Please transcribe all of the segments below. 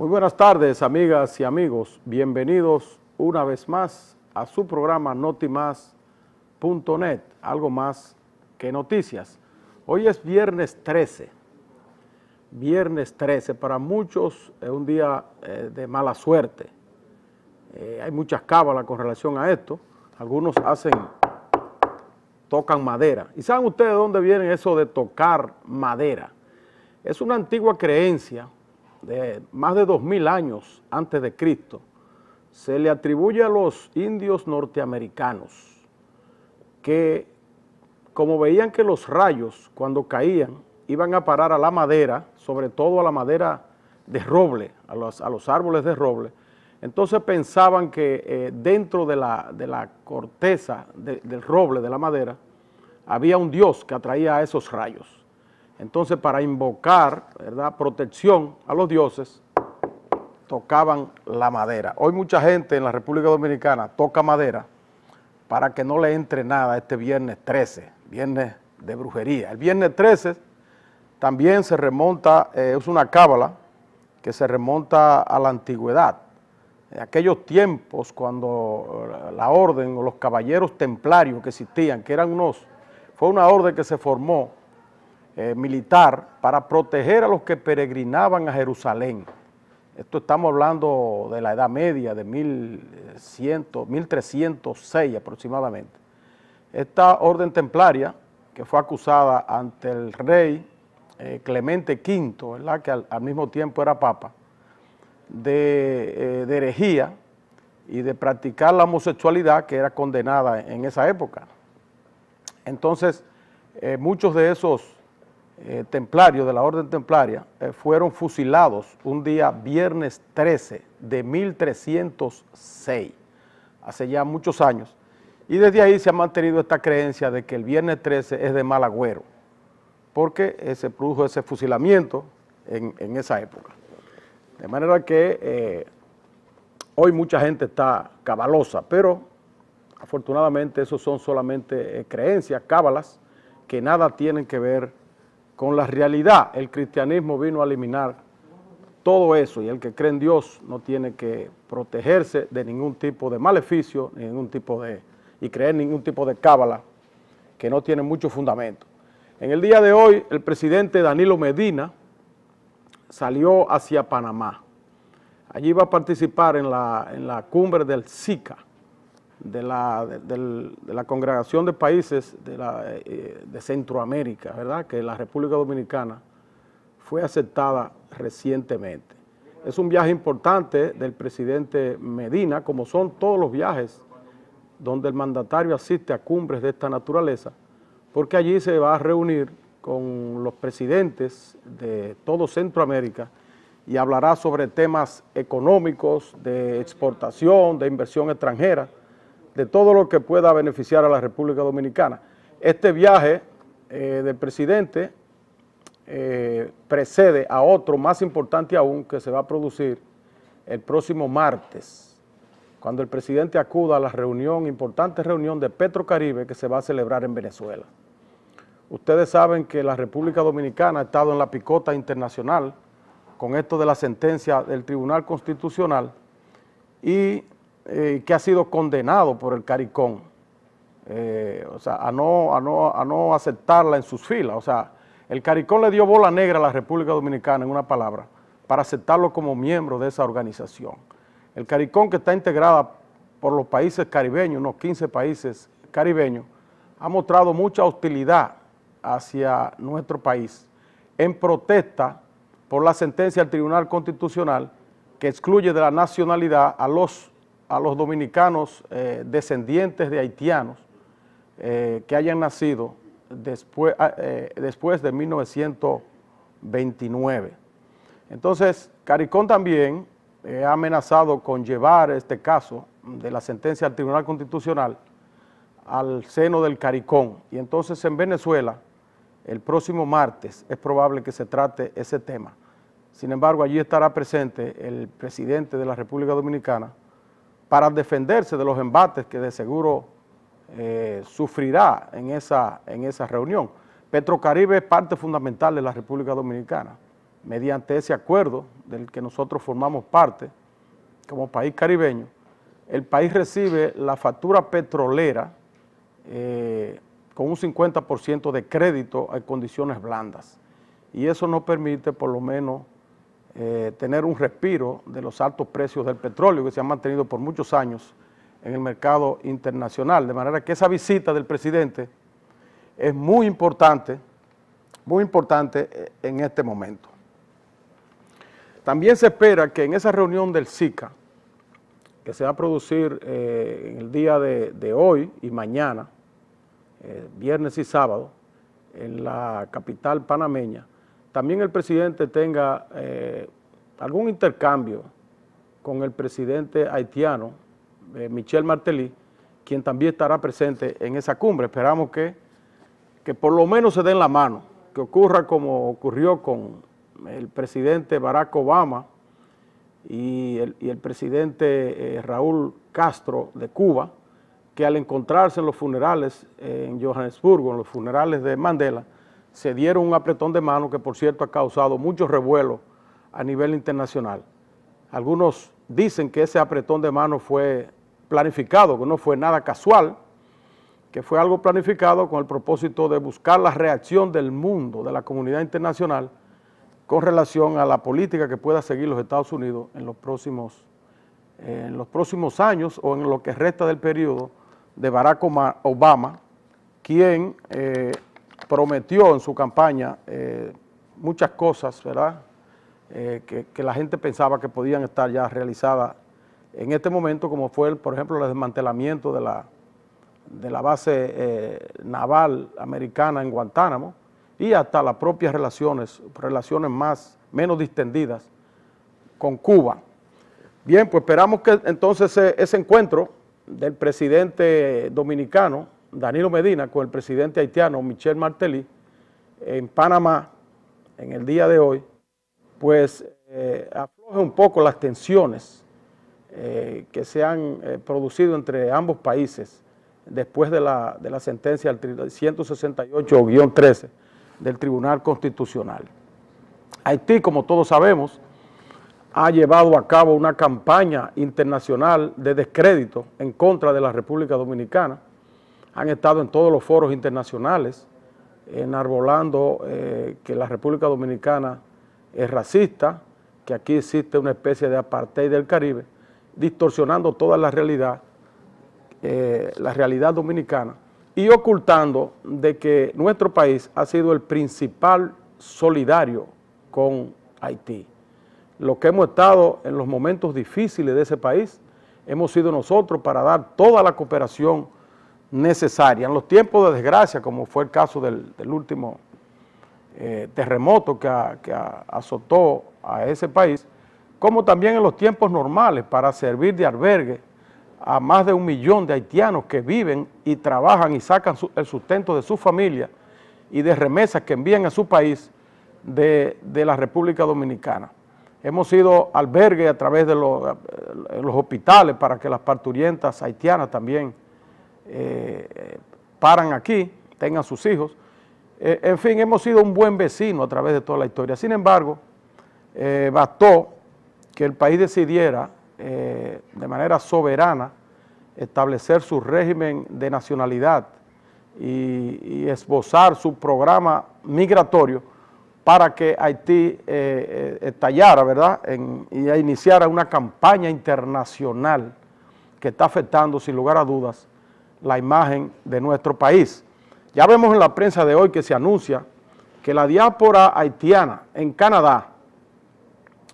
Muy buenas tardes, amigas y amigos. Bienvenidos una vez más a su programa notimás.net, algo más que noticias. Hoy es viernes 13, viernes 13. Para muchos es un día eh, de mala suerte. Eh, hay muchas cábalas con relación a esto. Algunos hacen, tocan madera. ¿Y saben ustedes de dónde viene eso de tocar madera? Es una antigua creencia de más de 2.000 años antes de Cristo, se le atribuye a los indios norteamericanos que, como veían que los rayos cuando caían iban a parar a la madera, sobre todo a la madera de roble, a los, árboles de roble, entonces pensaban que eh, dentro de la, corteza del roble, de la madera, había un dios que atraía a esos rayos. Entonces, para invocar ¿verdad? protección a los dioses, tocaban la madera. Hoy mucha gente en la República Dominicana toca madera para que no le entre nada este viernes 13, viernes de brujería. El viernes 13 también se remonta, eh, es una cábala que se remonta a la antigüedad. En aquellos tiempos cuando eh, la orden o los caballeros templarios que existían, que eran unos, fue una orden que se formó eh, militar para proteger a los que peregrinaban a Jerusalén. Esto estamos hablando de la Edad Media, de 1100, 1306 aproximadamente. Esta orden templaria, que fue acusada ante el rey eh, Clemente V, que al, mismo tiempo era papa, eh, de, herejía y de practicar la homosexualidad que era condenada en esa época. Entonces, muchos de esos eh, templarios de la orden templaria eh, fueron fusilados un día viernes 13 de 1306, hace ya muchos años, y desde ahí se ha mantenido esta creencia de que el viernes 13 es de mal agüero, porque eh, se produjo ese fusilamiento en, esa época. De manera que hoy mucha gente está cabalosa, pero afortunadamente eso son solamente creencias, cábalas, que nada tienen que ver con la realidad. El cristianismo vino a eliminar todo eso y el que cree en Dios no tiene que protegerse de ningún tipo de maleficio, ningún tipo de, y creer ningún tipo de cábala que no tiene mucho fundamento. En el día de hoy, el presidente Danilo Medina salió hacia Panamá. Allí va a participar en la, en la cumbre del SICA, de la, la congregación de países de, eh, de Centroamérica, ¿verdad? Que la República Dominicana fue aceptada recientemente. Es un viaje importante del presidente Medina, como son todos los viajes donde el mandatario asiste a cumbres de esta naturaleza, porque allí se va a reunir con los presidentes de todo Centroamérica y hablará sobre temas económicos, de exportación, de inversión extranjera, de todo lo que pueda beneficiar a la República Dominicana. Este viaje eh, del presidente eh, precede a otro más importante aún que se va a producir el próximo martes, cuando el presidente acuda a la reunión, importante reunión de Petrocaribe que se va a celebrar en Venezuela. Ustedes saben que la República Dominicana ha estado en la picota internacional con esto de la sentencia del Tribunal Constitucional y eh, que ha sido condenado por el CARICOM, eh, o sea, a no, a, no, aceptarla en sus filas. O sea, el CARICOM le dio bola negra a la República Dominicana, en una palabra, para aceptarlo como miembro de esa organización. El CARICOM, que está integrada por los países caribeños, unos 15 países caribeños, ha mostrado mucha hostilidad hacia nuestro país en protesta por la sentencia del Tribunal Constitucional que excluye de la nacionalidad a los a los dominicanos eh, descendientes de haitianos eh, que hayan nacido después, ah, eh, después de 1929. Entonces, Caricón también ha amenazado con llevar este caso de la sentencia al Tribunal Constitucional al seno del Caricón. Y entonces en Venezuela, el próximo martes, es probable que se trate ese tema. Sin embargo, allí estará presente el presidente de la República Dominicana, para defenderse de los embates que de seguro eh, sufrirá en esa, en esa reunión. Petrocaribe es parte fundamental de la República Dominicana. Mediante ese acuerdo del que nosotros formamos parte, como país caribeño, el país recibe la factura petrolera eh, con un 50% de crédito en condiciones blandas. Y eso nos permite por lo menos eh, tener un respiro de los altos precios del petróleo que se han mantenido por muchos años en el mercado internacional. De manera que esa visita del presidente es muy importante, muy importante eh, en este momento. También se espera que en esa reunión del SICA, que se va a producir eh, en el día de, hoy y mañana, viernes y sábado, en la capital panameña, también el presidente tenga eh, algún intercambio con el presidente haitiano, eh, Michel Martelly, quien también estará presente en esa cumbre. Esperamos que, por lo menos se den la mano, que ocurra como ocurrió con el presidente Barack Obama y el, presidente eh, Raúl Castro de Cuba, que al encontrarse en los funerales en Johannesburgo, en los funerales de Mandela, se dieron un apretón de mano que por cierto ha causado mucho revuelo a nivel internacional. Algunos dicen que ese apretón de mano fue planificado, que no fue nada casual, que fue algo planificado con el propósito de buscar la reacción del mundo, de la comunidad internacional, con relación a la política que pueda seguir los Estados Unidos en los próximos, eh, en los próximos años o en lo que resta del periodo de Barack Obama, quien eh, prometió en su campaña eh, muchas cosas, ¿verdad? Eh, que, la gente pensaba que podían estar ya realizadas en este momento, como fue, por ejemplo, el desmantelamiento de la, de la base eh, naval americana en Guantánamo y hasta las propias relaciones, relaciones más, menos distendidas con Cuba. Bien, pues esperamos que entonces ese encuentro del presidente dominicano, Danilo Medina con el presidente haitiano Michel Martelly en Panamá en el día de hoy, pues eh, afloje un poco las tensiones eh, que se han eh, producido entre ambos países después de la, de la sentencia del 168-13 del Tribunal Constitucional. Haití, como todos sabemos, ha llevado a cabo una campaña internacional de descrédito en contra de la República Dominicana, han estado en todos los foros internacionales enarbolando eh, que la República Dominicana es racista, que aquí existe una especie de apartheid del Caribe, distorsionando toda la realidad, eh, la realidad dominicana, y ocultando de que nuestro país ha sido el principal solidario con Haití. Lo que hemos estado en los momentos difíciles de ese país, hemos sido nosotros para dar toda la cooperación necesaria. En los tiempos de desgracia, como fue el caso del, último eh, terremoto que, azotó a ese país, como también en los tiempos normales para servir de albergue a más de un millón de haitianos que viven y trabajan y sacan el sustento de su familia y de remesas que envían a su país de, la República Dominicana. Hemos sido albergue a través de los, eh, los hospitales para que las parturientas haitianas también eh, paran aquí, tengan sus hijos. Eh, en fin, hemos sido un buen vecino a través de toda la historia. Sin embargo, eh, bastó que el país decidiera de manera soberana establecer su régimen de nacionalidad y, esbozar su programa migratorio para que Haití estallara, ¿verdad?, y iniciara una campaña internacional que está afectando, sin lugar a dudas, la imagen de nuestro país. Ya vemos en la prensa de hoy que se anuncia que la diáspora haitiana en Canadá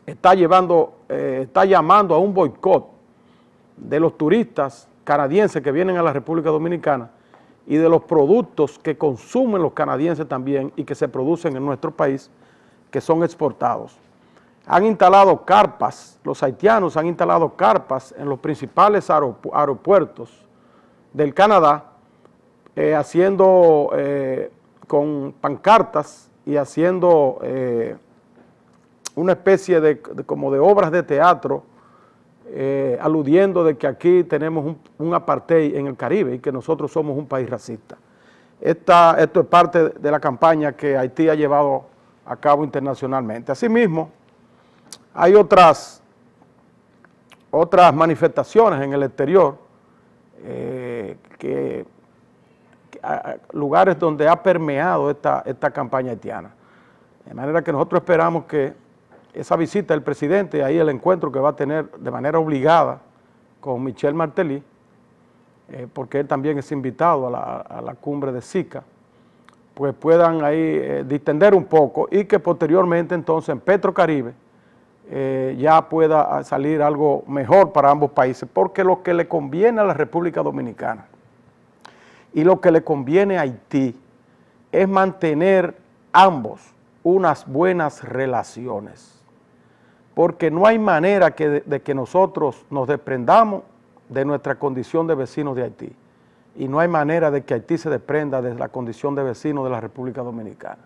está, llevando, eh, está llamando a un boicot de los turistas canadienses que vienen a la República Dominicana y de los productos que consumen los canadienses también y que se producen en nuestro país, que son exportados. Han instalado carpas, los haitianos han instalado carpas en los principales aeropuertos del Canadá eh, haciendo eh, con pancartas y haciendo eh, una especie de, como de obras de teatro aludiendo de que aquí tenemos un, apartheid en el Caribe y que nosotros somos un país racista. Esta, esto es parte de la campaña que Haití ha llevado a cabo internacionalmente. Asimismo, hay otras, otras manifestaciones en el exterior que, lugares donde ha permeado esta, esta campaña haitiana. De manera que nosotros esperamos que esa visita del presidente, ahí el encuentro que va a tener de manera obligada con Michel Martelly, eh, porque él también es invitado a la, cumbre de SICA, pues puedan ahí eh, distender un poco y que posteriormente entonces en Petrocaribe eh, ya pueda salir algo mejor para ambos países, porque lo que le conviene a la República Dominicana y lo que le conviene a Haití es mantener ambos unas buenas relaciones, porque no hay manera de, que nosotros nos desprendamos de nuestra condición de vecinos de Haití y no hay manera de que Haití se desprenda de la condición de vecinos de la República Dominicana.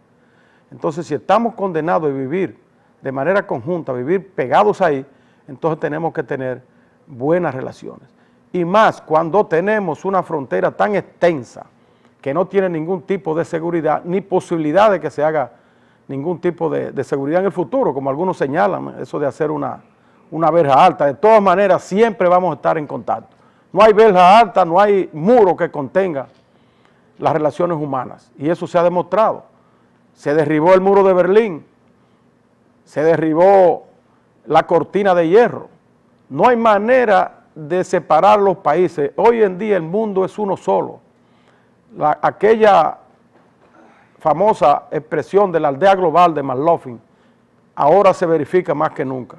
Entonces, si estamos condenados a vivir de manera conjunta, a vivir pegados ahí, entonces tenemos que tener buenas relaciones y más cuando tenemos una frontera tan extensa que no tiene ningún tipo de seguridad ni posibilidad de que se haga ningún tipo de, seguridad en el futuro, como algunos señalan, eso de hacer una, una verja alta. De todas maneras, siempre vamos a estar en contacto. No hay verja alta, no hay muro que contenga las relaciones humanas. Y eso se ha demostrado. Se derribó el muro de Berlín, se derribó la cortina de hierro. No hay manera de separar los países. Hoy en día el mundo es uno solo. La, aquella famosa expresión de la aldea global de McLaughlin ahora se verifica más que nunca.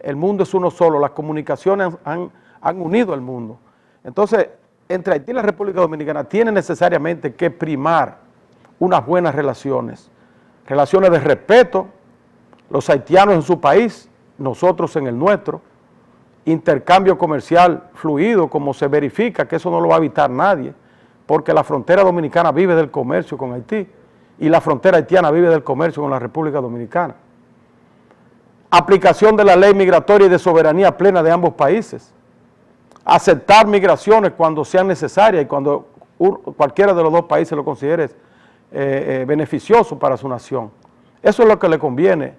El mundo es uno solo, las comunicaciones han, han unido al mundo. Entonces, entre Haití y la República Dominicana tiene necesariamente que primar unas buenas relaciones, relaciones de respeto, los haitianos en su país, nosotros en el nuestro, intercambio comercial fluido como se verifica, que eso no lo va a evitar nadie, porque la frontera dominicana vive del comercio con Haití y la frontera haitiana vive del comercio con la República Dominicana. Aplicación de la ley migratoria y de soberanía plena de ambos países. Aceptar migraciones cuando sean necesarias y cuando cualquiera de los dos países lo considere eh, eh, beneficioso para su nación. Eso es lo que le conviene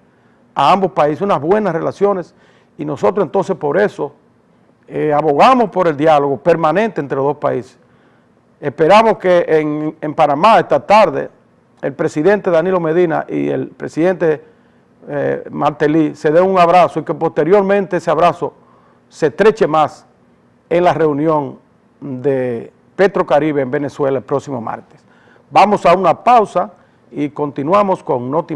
a ambos países, unas buenas relaciones y nosotros entonces por eso eh, abogamos por el diálogo permanente entre los dos países. Esperamos que en, Panamá esta tarde el presidente Danilo Medina y el presidente eh, se den un abrazo y que posteriormente ese abrazo se estreche más en la reunión de Petrocaribe en Venezuela el próximo martes. Vamos a una pausa y continuamos con Noti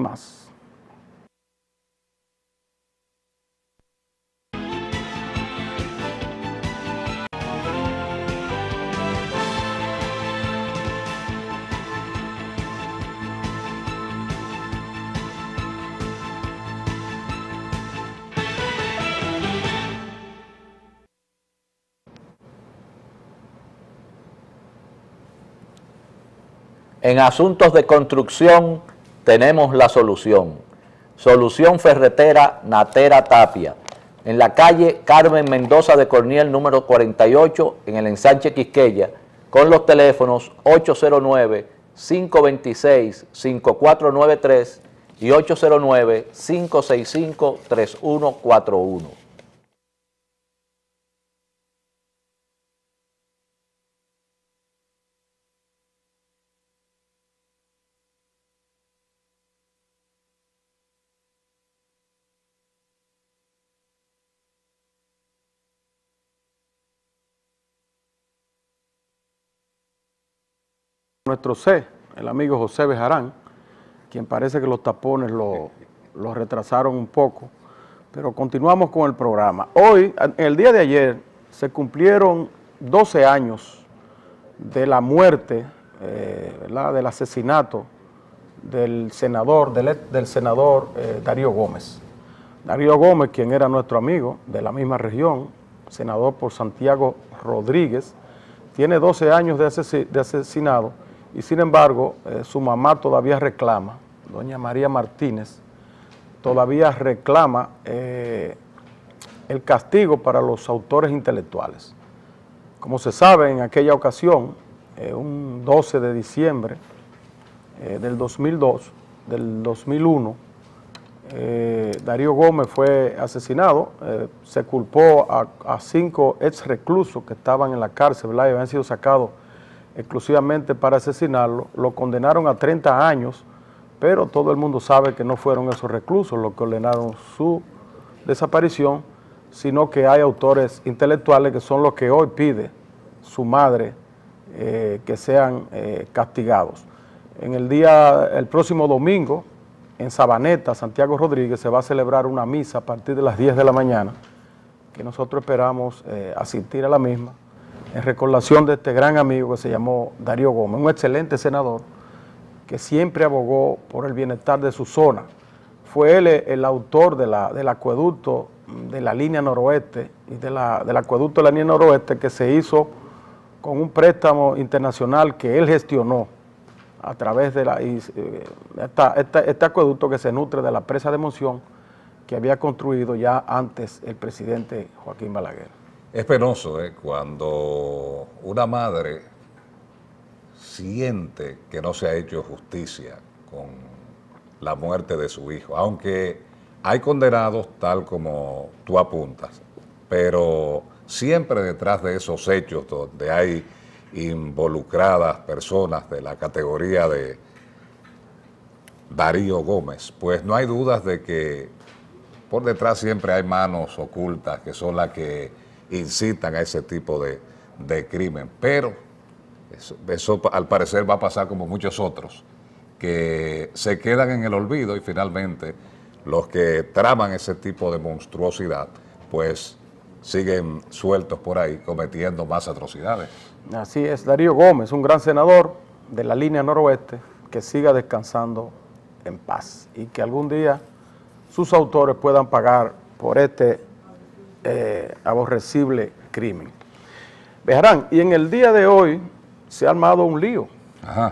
En asuntos de construcción tenemos la solución. Solución Ferretera Natera Tapia, en la calle Carmen Mendoza de Corniel, número 48, en el ensanche Quisqueya, con los teléfonos 809-526-5493 y 809-565-3141. C, el amigo José Bejarán, quien parece que los tapones lo, retrasaron un poco, pero continuamos con el programa. Hoy, en el día de ayer, se cumplieron 12 años de la muerte, eh, del asesinato del senador, del, senador eh, Darío Gómez. Darío Gómez, quien era nuestro amigo de la misma región, senador por Santiago Rodríguez, tiene 12 años de, asesinado y sin embargo, eh, su mamá todavía reclama, doña María Martínez, todavía reclama eh, el castigo para los autores intelectuales. Como se sabe, en aquella ocasión, eh, un 12 de diciembre del 2002, del 2001, Darío Gómez fue asesinado, se culpó a, cinco ex reclusos que estaban en la cárcel, y habían sido sacados exclusivamente para asesinarlo, lo condenaron a 30 años, pero todo el mundo sabe que no fueron esos reclusos los que ordenaron su desaparición, sino que hay autores intelectuales que son los que hoy pide su madre eh, que sean eh, castigados. En el día, el próximo domingo, en Sabaneta, Santiago Rodríguez, se va a celebrar una misa a partir de las 10 de la mañana, que nosotros esperamos eh, asistir a la misma, en recordación de este gran amigo que se llamó Darío Gómez, un excelente senador que siempre abogó por el bienestar de su zona. Fue él eh, el autor de la, del acueducto de la línea noroeste y de la, del acueducto de la línea noroeste que se hizo con un préstamo internacional que él gestionó a través de la, eh, este acueducto que se nutre de la presa de Monción que había construido ya antes el presidente Joaquín Balaguer. Es penoso ¿eh? cuando una madre siente que no se ha hecho justicia con la muerte de su hijo, aunque hay condenados tal como tú apuntas, pero siempre detrás de esos hechos donde hay involucradas personas de la categoría de Darío Gómez, pues no hay dudas de que por detrás siempre hay manos ocultas que son las que incitan a ese tipo de, crimen. Pero eso, al parecer va a pasar como muchos otros, que se quedan en el olvido y finalmente los que traman ese tipo de monstruosidad, pues siguen sueltos por ahí cometiendo más atrocidades. Así es, Darío Gómez, un gran senador de la línea noroeste, que siga descansando en paz y que algún día sus autores puedan pagar por este eh, aborrecible crimen. Bejarán, y en el día de hoy se ha armado un lío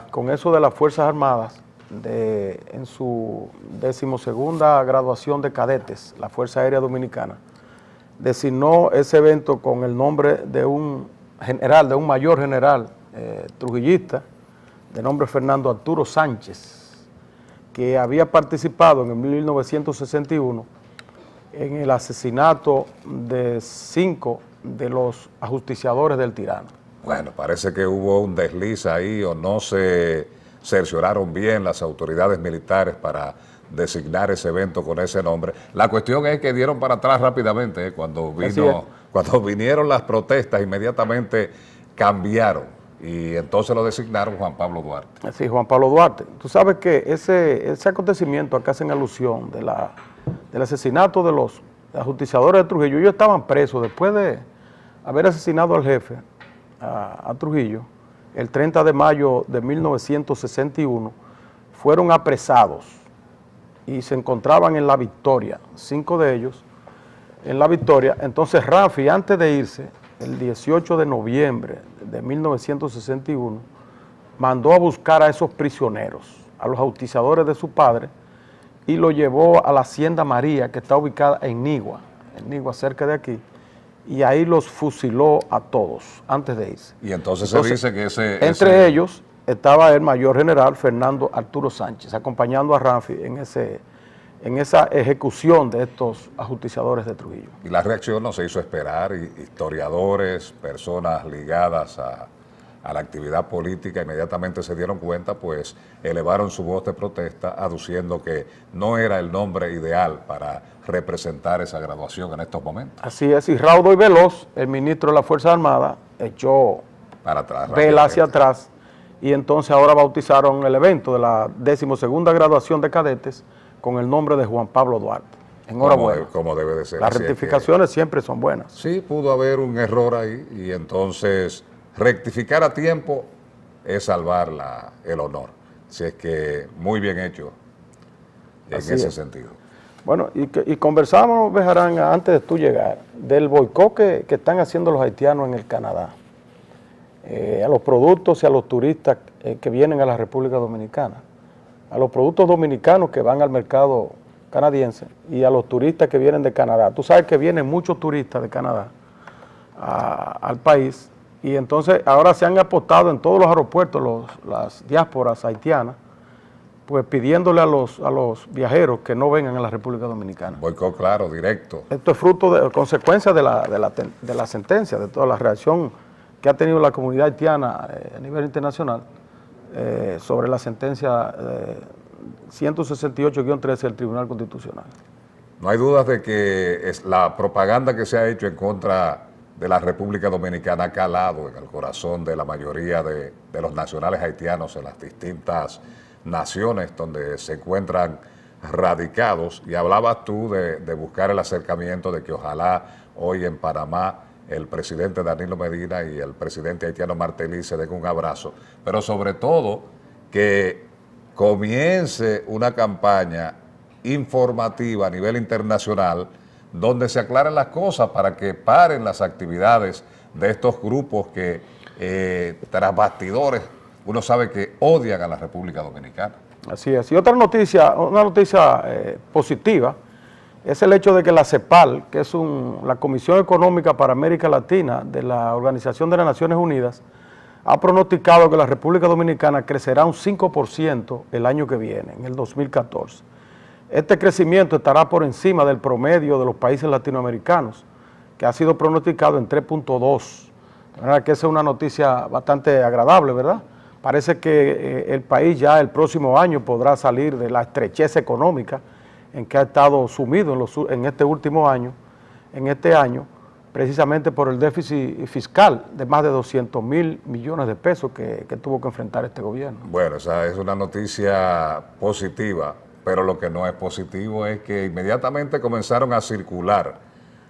con eso de las Fuerzas Armadas de, en su decimosegunda graduación de cadetes, la Fuerza Aérea Dominicana, designó ese evento con el nombre de un general, de un mayor general eh, trujillista, de nombre Fernando Arturo Sánchez, que había participado en el 1961 en el asesinato de cinco de los ajusticiadores del tirano. Bueno, parece que hubo un desliz ahí o no se cercioraron bien las autoridades militares para designar ese evento con ese nombre. La cuestión es que dieron para atrás rápidamente, eh, cuando, vino, cuando vinieron las protestas inmediatamente cambiaron y entonces lo designaron Juan Pablo Duarte. Sí, Juan Pablo Duarte. Tú sabes que ese, ese acontecimiento acá hacen alusión de la del asesinato de los ajusticiadores de Trujillo, ellos estaban presos después de haber asesinado al jefe, a, Trujillo, el 30 de mayo de 1961, fueron apresados y se encontraban en la victoria, cinco de ellos en la victoria. Entonces Rafi, antes de irse, el 18 de noviembre de 1961, mandó a buscar a esos prisioneros, a los autizadores de su padre, y lo llevó a la Hacienda María, que está ubicada en Nigua, en Nigua, cerca de aquí, y ahí los fusiló a todos antes de irse. Y entonces, se dice que ese... Entre ellos estaba el mayor general Fernando Arturo Sánchez, acompañando a Ramfi en, ese, en esa ejecución de estos ajusticiadores de Trujillo. Y la reacción no se hizo esperar, historiadores, personas ligadas a, a la actividad política, inmediatamente se dieron cuenta, pues elevaron su voz de protesta, aduciendo que no era el nombre ideal para representar esa graduación en estos momentos. Así es, y Raudo y Veloz, el ministro de la Fuerza Armada, echó para atrás, hacia atrás, y entonces ahora bautizaron el evento de la decimosegunda graduación de cadetes con el nombre de Juan Pablo Duarte. Enhorabuena. Como, debe de ser. Las rectificaciones siempre son buenas. Sí, pudo haber un error ahí y entonces rectificar a tiempo es salvar el honor. Si es que muy bien hecho en ese sentido. Bueno, y, conversamos conversábamos, Bejarán, antes de tú llegar, del boicot que, están haciendo los haitianos en el Canadá, eh, a los productos y a los turistas eh, que vienen a la República Dominicana, a los productos dominicanos que van al mercado canadiense y a los turistas que vienen de Canadá. Tú sabes que vienen muchos turistas de Canadá al país y entonces ahora se han apostado en todos los aeropuertos las diásporas haitianas, pues pidiéndole a los, a los viajeros que no vengan a la República Dominicana. Boicot claro, directo. Esto es fruto de consecuencia de la, sentencia, de toda la reacción que ha tenido la comunidad haitiana eh, a nivel internacional eh, sobre la sentencia 168-13 eh, del Tribunal Constitucional. No hay dudas de que es la propaganda que se ha hecho en contra de la República Dominicana ha calado en el corazón de la mayoría de, los nacionales haitianos en las distintas naciones donde se encuentran radicados. Y hablabas tú de, buscar el acercamiento, de que ojalá hoy en Panamá el presidente Danilo Medina y el presidente haitiano Martelly se den un abrazo, pero sobre todo que comience una campaña informativa a nivel internacional donde se aclaren las cosas para que paren las actividades de estos grupos que eh, tras bastidores uno sabe que odian a la República Dominicana. Así es. Y otra noticia, una noticia eh, positiva, es el hecho de que la CEPAL, que es la Comisión Económica para América Latina de la Organización de las Naciones Unidas, ha pronosticado que la República Dominicana crecerá un 5% el año que viene, en el 2014. Este crecimiento estará por encima del promedio de los países latinoamericanos, que ha sido pronosticado en 3.2. De manera que esa es una noticia bastante agradable, ¿verdad? Parece que eh, el país ya el próximo año podrá salir de la estrechez económica en que ha estado sumido en, este último año, en este año, precisamente por el déficit fiscal de más de 200 mil millones de pesos que, tuvo que enfrentar este gobierno. Bueno, o esa es una noticia positiva pero lo que no es positivo es que inmediatamente comenzaron a circular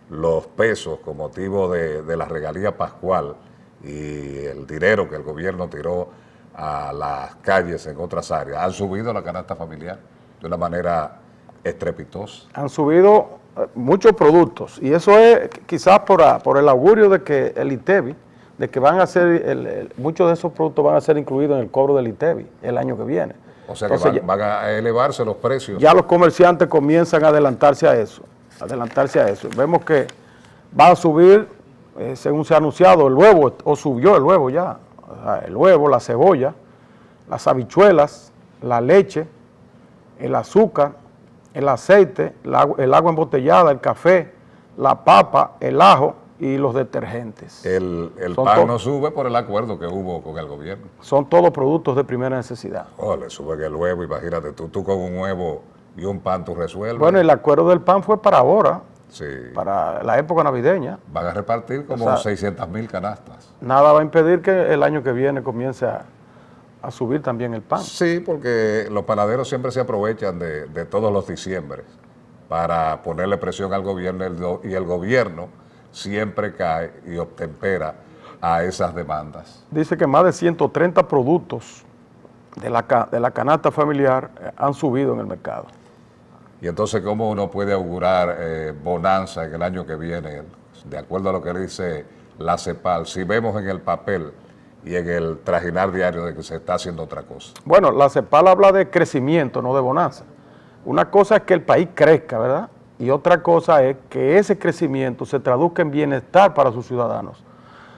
los pesos con motivo de, la regalía pascual y el dinero que el gobierno tiró a las calles en otras áreas. Han subido la canasta familiar de una manera estrepitosa. Han subido eh, muchos productos y eso es quizás por, por el augurio de que el ITEBI, de que van a ser, muchos de esos productos van a ser incluidos en el cobro del ITEBI el año que viene. O sea que van, a elevarse los precios. Ya los comerciantes comienzan a adelantarse a eso, adelantarse a eso. Vemos que va a subir, eh, según se ha anunciado, el huevo, o subió el huevo ya, o sea, el huevo, la cebolla, las habichuelas, la leche, el azúcar, el aceite, el agua embotellada, el café, la papa, el ajo, y los detergentes. El, pan no sube por el acuerdo que hubo con el gobierno. Son todos productos de primera necesidad. Oh, le sube el huevo, imagínate, tú, tú con un huevo y un pan tú resuelves. Bueno, el acuerdo del pan fue para ahora, sí. para la época navideña. Van a repartir como 600 mil canastas. Nada va a impedir que el año que viene comience a, subir también el pan. Sí, porque los panaderos siempre se aprovechan de, de todos los diciembres para ponerle presión al gobierno y el gobierno siempre cae y obtempera a esas demandas. Dice que más de 130 productos de la, de la canasta familiar eh, han subido en el mercado. Y entonces, ¿cómo uno puede augurar eh, bonanza en el año que viene? De acuerdo a lo que dice la CEPAL, si vemos en el papel y en el trajinar diario de que se está haciendo otra cosa. Bueno, la CEPAL habla de crecimiento, no de bonanza. Una cosa es que el país crezca, ¿verdad? y otra cosa es que ese crecimiento se traduzca en bienestar para sus ciudadanos.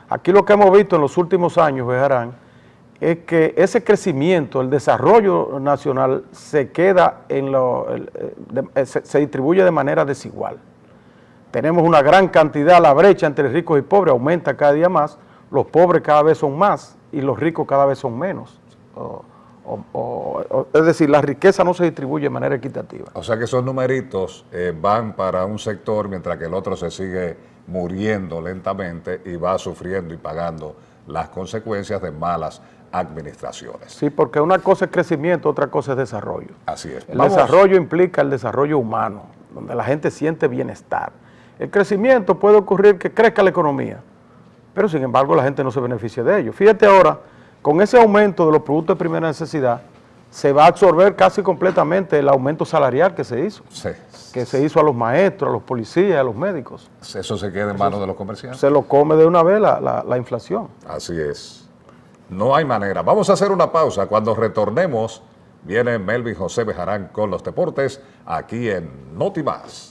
Aquí lo que hemos visto en los últimos años, Bejarán, es que ese crecimiento, el desarrollo nacional, se queda en lo, eh, eh, se, distribuye de manera desigual. Tenemos una gran cantidad, la brecha entre ricos y pobres aumenta cada día más, los pobres cada vez son más y los ricos cada vez son menos. Oh, o, es decir, la riqueza no se distribuye de manera equitativa. O sea que esos numeritos eh, van para un sector mientras que el otro se sigue muriendo lentamente y va sufriendo y pagando las consecuencias de malas administraciones. Sí, porque una cosa es crecimiento, otra cosa es desarrollo. Así es. El desarrollo implica el desarrollo humano, donde la gente siente bienestar. El crecimiento puede ocurrir que crezca la economía, pero sin embargo la gente no se beneficia de ello. Fíjate ahora con ese aumento de los productos de primera necesidad, se va a absorber casi completamente el aumento salarial que se hizo. Sí. Que se hizo a los maestros, a los policías, a los médicos. Eso se queda en manos de los comerciantes. Se lo come de una vez la, la inflación. Así es. No hay manera. Vamos a hacer una pausa. Cuando retornemos, viene Melvin José Bejarán con los deportes aquí en Notimás.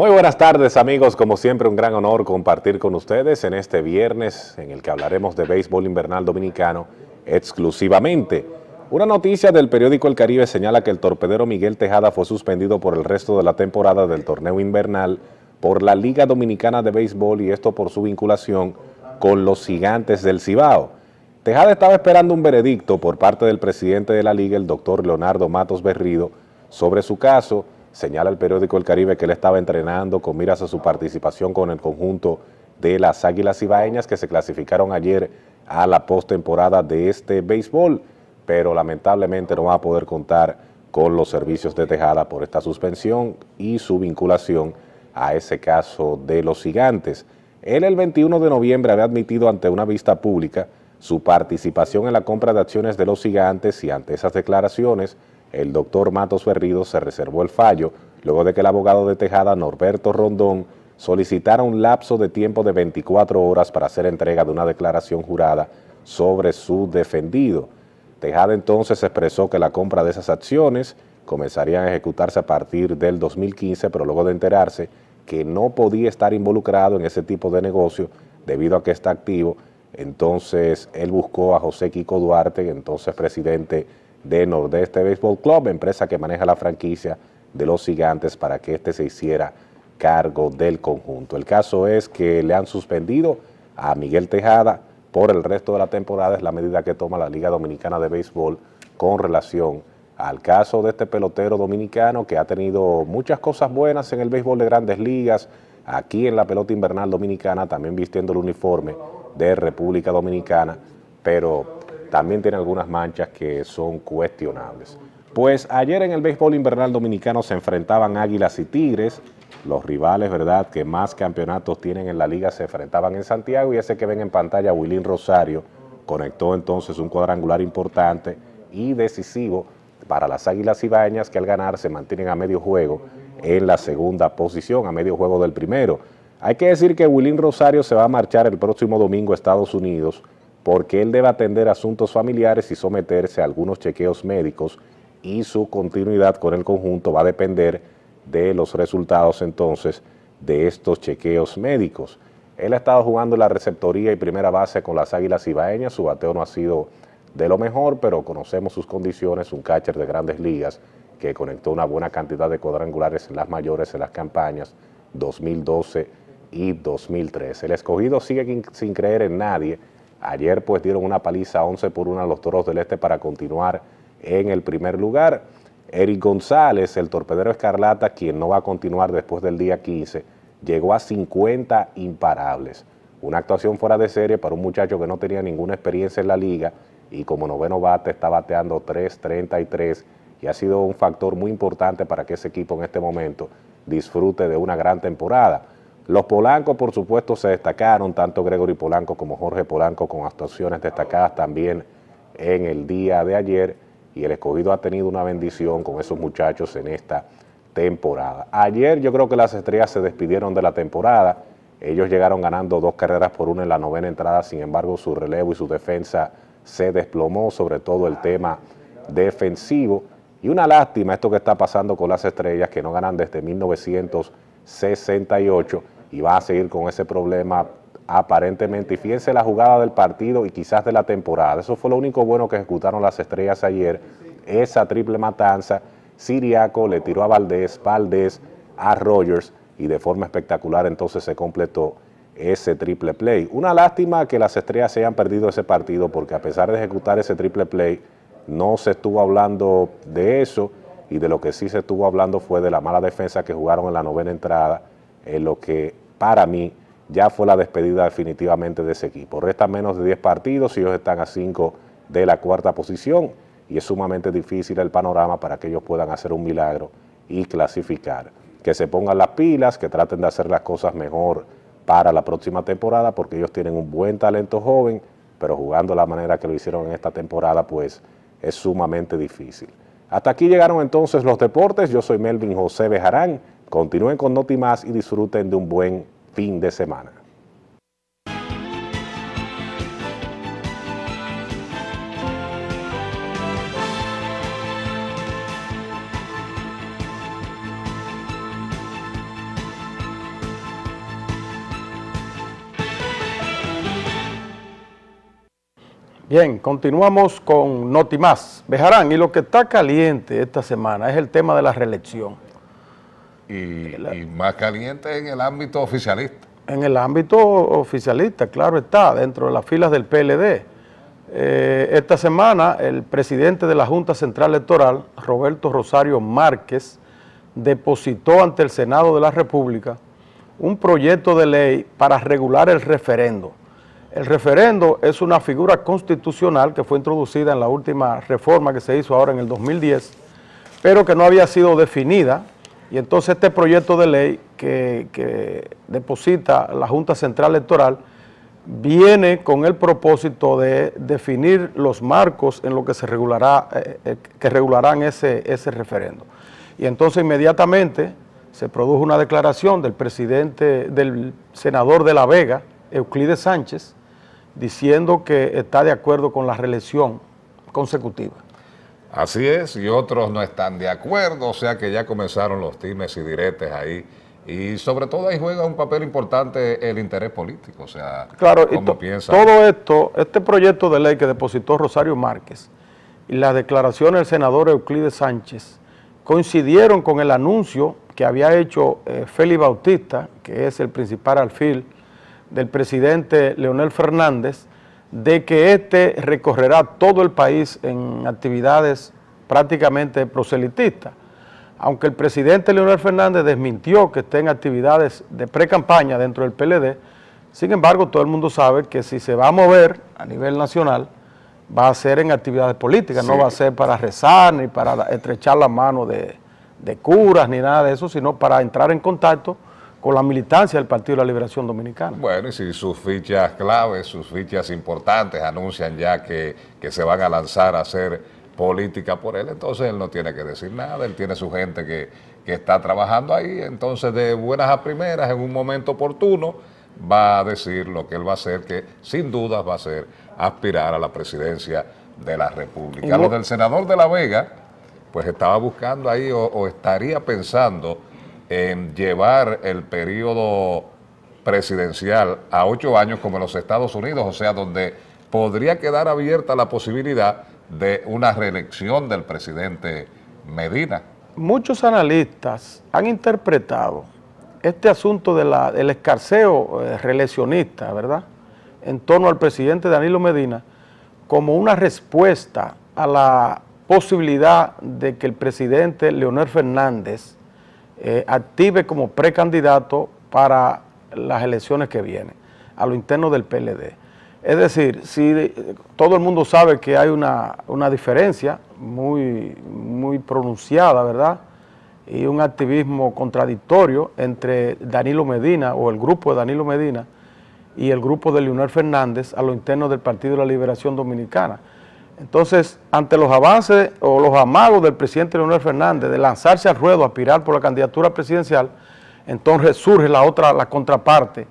Muy buenas tardes amigos, como siempre un gran honor compartir con ustedes en este viernes en el que hablaremos de béisbol invernal dominicano exclusivamente. Una noticia del periódico El Caribe señala que el torpedero Miguel Tejada fue suspendido por el resto de la temporada del torneo invernal por la Liga Dominicana de Béisbol y esto por su vinculación con los gigantes del Cibao. Tejada estaba esperando un veredicto por parte del presidente de la liga, el doctor Leonardo Matos Berrido, sobre su caso señala el periódico El Caribe que él estaba entrenando con miras a su participación con el conjunto de las Águilas Ibaeñas que se clasificaron ayer a la postemporada de este béisbol, pero lamentablemente no va a poder contar con los servicios de Tejada por esta suspensión y su vinculación a ese caso de los gigantes. Él el 21 de noviembre había admitido ante una vista pública su participación en la compra de acciones de los gigantes y ante esas declaraciones el doctor Matos Ferrido se reservó el fallo luego de que el abogado de Tejada Norberto Rondón solicitara un lapso de tiempo de 24 horas para hacer entrega de una declaración jurada sobre su defendido. Tejada entonces expresó que la compra de esas acciones comenzarían a ejecutarse a partir del 2015, pero luego de enterarse que no podía estar involucrado en ese tipo de negocio debido a que está activo, entonces él buscó a José Kiko Duarte, entonces presidente de Nordeste Baseball Club, empresa que maneja la franquicia de los gigantes para que éste se hiciera cargo del conjunto. El caso es que le han suspendido a Miguel Tejada por el resto de la temporada, es la medida que toma la Liga Dominicana de Béisbol con relación al caso de este pelotero dominicano que ha tenido muchas cosas buenas en el béisbol de grandes ligas, aquí en la pelota invernal dominicana, también vistiendo el uniforme de República Dominicana, pero también tiene algunas manchas que son cuestionables. Pues ayer en el béisbol invernal dominicano se enfrentaban Águilas y Tigres, los rivales, ¿verdad?, que más campeonatos tienen en la liga se enfrentaban en Santiago y ese que ven en pantalla, Wilín Rosario, conectó entonces un cuadrangular importante y decisivo para las Águilas y Bañas, que al ganar se mantienen a medio juego en la segunda posición, a medio juego del primero. Hay que decir que Wilín Rosario se va a marchar el próximo domingo a Estados Unidos porque él debe atender asuntos familiares y someterse a algunos chequeos médicos y su continuidad con el conjunto va a depender de los resultados entonces de estos chequeos médicos. Él ha estado jugando en la receptoría y primera base con las Águilas Ibaeñas, su bateo no ha sido de lo mejor, pero conocemos sus condiciones, un catcher de grandes ligas que conectó una buena cantidad de cuadrangulares en las mayores en las campañas 2012 y 2013. El escogido sigue sin creer en nadie Ayer pues dieron una paliza 11 por 1 a los Toros del Este para continuar en el primer lugar. Eric González, el torpedero escarlata, quien no va a continuar después del día 15, llegó a 50 imparables. Una actuación fuera de serie para un muchacho que no tenía ninguna experiencia en la liga y como noveno bate está bateando 3.33 y ha sido un factor muy importante para que ese equipo en este momento disfrute de una gran temporada. Los polancos, por supuesto, se destacaron, tanto Gregory Polanco como Jorge Polanco, con actuaciones destacadas también en el día de ayer. Y el escogido ha tenido una bendición con esos muchachos en esta temporada. Ayer yo creo que las estrellas se despidieron de la temporada. Ellos llegaron ganando dos carreras por una en la novena entrada, sin embargo su relevo y su defensa se desplomó, sobre todo el tema defensivo. Y una lástima esto que está pasando con las estrellas que no ganan desde 1968 y va a seguir con ese problema aparentemente. Y fíjense la jugada del partido y quizás de la temporada. Eso fue lo único bueno que ejecutaron las estrellas ayer. Esa triple matanza. Siriaco le tiró a Valdés, Valdés a Rogers y de forma espectacular entonces se completó ese triple play. Una lástima que las estrellas se hayan perdido ese partido porque a pesar de ejecutar ese triple play no se estuvo hablando de eso y de lo que sí se estuvo hablando fue de la mala defensa que jugaron en la novena entrada en eh, lo que para mí ya fue la despedida definitivamente de ese equipo. Restan menos de 10 partidos y ellos están a 5 de la cuarta posición y es sumamente difícil el panorama para que ellos puedan hacer un milagro y clasificar. Que se pongan las pilas, que traten de hacer las cosas mejor para la próxima temporada porque ellos tienen un buen talento joven, pero jugando la manera que lo hicieron en esta temporada pues es sumamente difícil. Hasta aquí llegaron entonces los deportes. Yo soy Melvin José Bejarán. Continúen con NotiMás y disfruten de un buen fin de semana. Bien, continuamos con Notimás. Bejarán, y lo que está caliente esta semana es el tema de la reelección y, más caliente en el ámbito oficialista. En el ámbito oficialista, claro está, dentro de las filas del PLD. Eh, esta semana el presidente de la Junta Central Electoral, Roberto Rosario Márquez, depositó ante el Senado de la República un proyecto de ley para regular el referendo. El referendo es una figura constitucional que fue introducida en la última reforma que se hizo ahora en el 2010, pero que no había sido definida y entonces este proyecto de ley que, deposita la Junta Central Electoral viene con el propósito de definir los marcos en los que se regulará, eh, eh, que regularán ese, ese referendo. Y entonces inmediatamente se produjo una declaración del presidente, del senador de La Vega, Euclides Sánchez, diciendo que está de acuerdo con la reelección consecutiva. Así es, y otros no están de acuerdo, o sea que ya comenzaron los times y diretes ahí. Y sobre todo ahí juega un papel importante el interés político, o sea, claro, y Todo esto, este proyecto de ley que depositó Rosario Márquez y las declaraciones del senador Euclides Sánchez coincidieron con el anuncio que había hecho eh, Félix Bautista, que es el principal alfil del presidente Leonel Fernández, de que este recorrerá todo el país en actividades prácticamente proselitistas. Aunque el presidente Leonel Fernández desmintió que esté en actividades de pre-campaña dentro del PLD, sin embargo, todo el mundo sabe que si se va a mover a nivel nacional, va a ser en actividades políticas, no va a ser para rezar ni para estrechar la mano de curas ni nada de eso, sino para entrar en contacto con la militancia del Partido de la Liberación Dominicana. Bueno, y si sus fichas claves, sus fichas importantes anuncian ya que, se van a lanzar a hacer política por él, entonces él no tiene que decir nada, él tiene su gente que, está trabajando ahí, entonces de buenas a primeras, en un momento oportuno, va a decir lo que él va a hacer, que sin dudas va a ser aspirar a la presidencia de la República. lo del senador de La Vega, pues estaba buscando ahí o estaría pensando en llevar el periodo presidencial a ocho años como en los Estados Unidos, o sea, donde podría quedar abierta la posibilidad de una reelección del presidente Medina. Muchos analistas han interpretado este asunto del escarceo eh, reeleccionista, ¿verdad?, en torno al presidente Danilo Medina, como una respuesta a la posibilidad de que el presidente Leonel Fernández eh, active como precandidato para las elecciones que vienen, a lo interno del PLD. Es decir, si eh, todo el mundo sabe que hay una, una diferencia muy, muy pronunciada, ¿verdad? Y un activismo contradictorio entre Danilo Medina o el grupo de Danilo Medina y el grupo de Leonel Fernández a lo interno del Partido de la Liberación Dominicana. Entonces, ante los avances o los amagos del presidente Leonel Fernández de lanzarse al ruedo a aspirar por la candidatura presidencial, entonces surge la otra, la contraparte,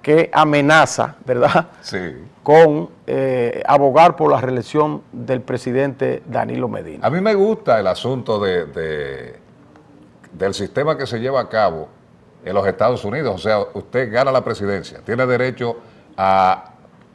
que amenaza, ¿verdad?, sí. con eh, abogar por la reelección del presidente Danilo Medina. A mí me gusta el asunto del sistema que se lleva a cabo en los Estados Unidos. O sea, usted gana la presidencia, tiene derecho a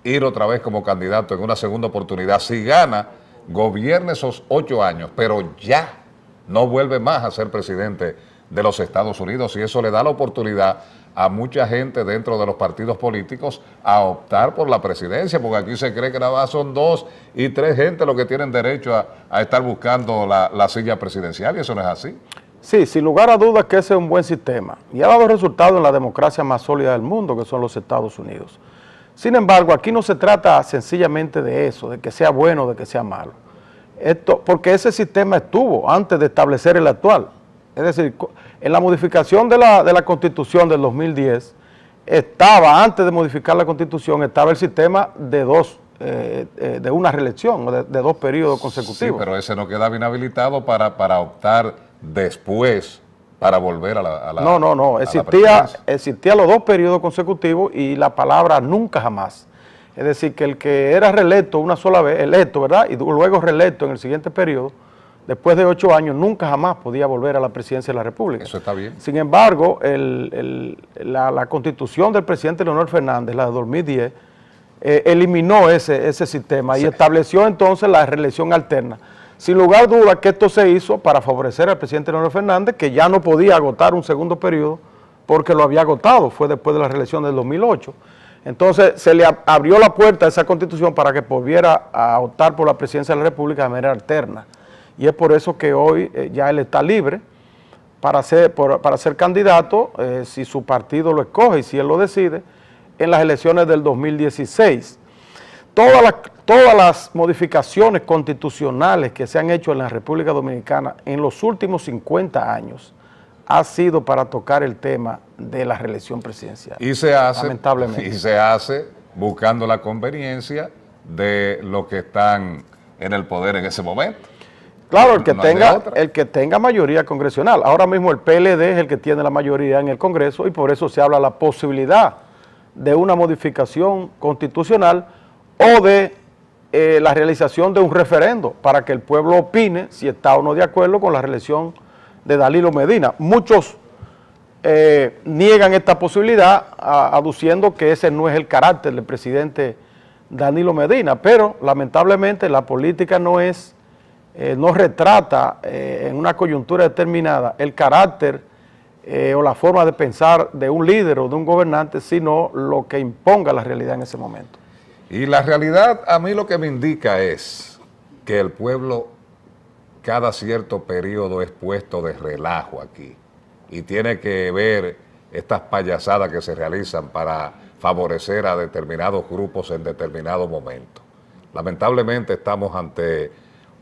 ir otra vez como candidato en una segunda oportunidad. Si gana, gobierne esos ocho años, pero ya no vuelve más a ser presidente de los Estados Unidos y eso le da la oportunidad a mucha gente dentro de los partidos políticos a optar por la presidencia, porque aquí se cree que nada más son dos y tres gente los que tienen derecho a, estar buscando la, la, silla presidencial y eso no es así. Sí, sin lugar a dudas que ese es un buen sistema y ha dado resultados en la democracia más sólida del mundo, que son los Estados Unidos. Sin embargo, aquí no se trata sencillamente de eso, de que sea bueno o de que sea malo. Esto, porque ese sistema estuvo antes de establecer el actual. Es decir, en la modificación de la, Constitución del 2010, estaba, antes de modificar la Constitución, estaba el sistema de dos eh, eh, de una reelección, de, de dos periodos consecutivos. Sí, pero ese no quedaba inhabilitado para, para optar después para volver a la, No, no, no, existía, existía los dos periodos consecutivos y la palabra nunca jamás. Es decir, que el que era reelecto una sola vez, electo, ¿verdad? Y luego reelecto en el siguiente periodo, después de ocho años, nunca jamás podía volver a la presidencia de la República. Eso está bien. Sin embargo, la, constitución del presidente Leonel Fernández, la de 2010, eh, eliminó ese, ese sistema y estableció entonces la reelección alterna. Sin lugar a duda que esto se hizo para favorecer al presidente Leonel Fernández, que ya no podía agotar un segundo periodo porque lo había agotado, fue después de la reelección del 2008. Entonces se le abrió la puerta a esa constitución para que pudiera optar por la presidencia de la República de manera alterna. Y es por eso que hoy eh, ya él está libre para ser, candidato, eh, si su partido lo escoge y si él lo decide, en las elecciones del 2016 todas las, modificaciones constitucionales que se han hecho en la República Dominicana en los últimos 50 años ha sido para tocar el tema de la reelección presidencial. Y se hace, lamentablemente. Y se hace buscando la conveniencia de los que están en el poder en ese momento. Claro, el que, tenga, el que tenga mayoría congresional. Ahora mismo el PLD es el que tiene la mayoría en el Congreso y por eso se habla la posibilidad de una modificación constitucional o de eh, la realización de un referendo para que el pueblo opine si está o no de acuerdo con la reelección de Danilo Medina. Muchos eh, niegan esta posibilidad aduciendo que ese no es el carácter del presidente Danilo Medina, pero lamentablemente la política no es, eh, no retrata en una coyuntura determinada el carácter o la forma de pensar de un líder o de un gobernante, sino lo que imponga la realidad en ese momento. Y la realidad a mí lo que me indica es que el pueblo cada cierto periodo es puesto de relajo aquí y tiene que ver estas payasadas que se realizan para favorecer a determinados grupos en determinado momento. Lamentablemente estamos ante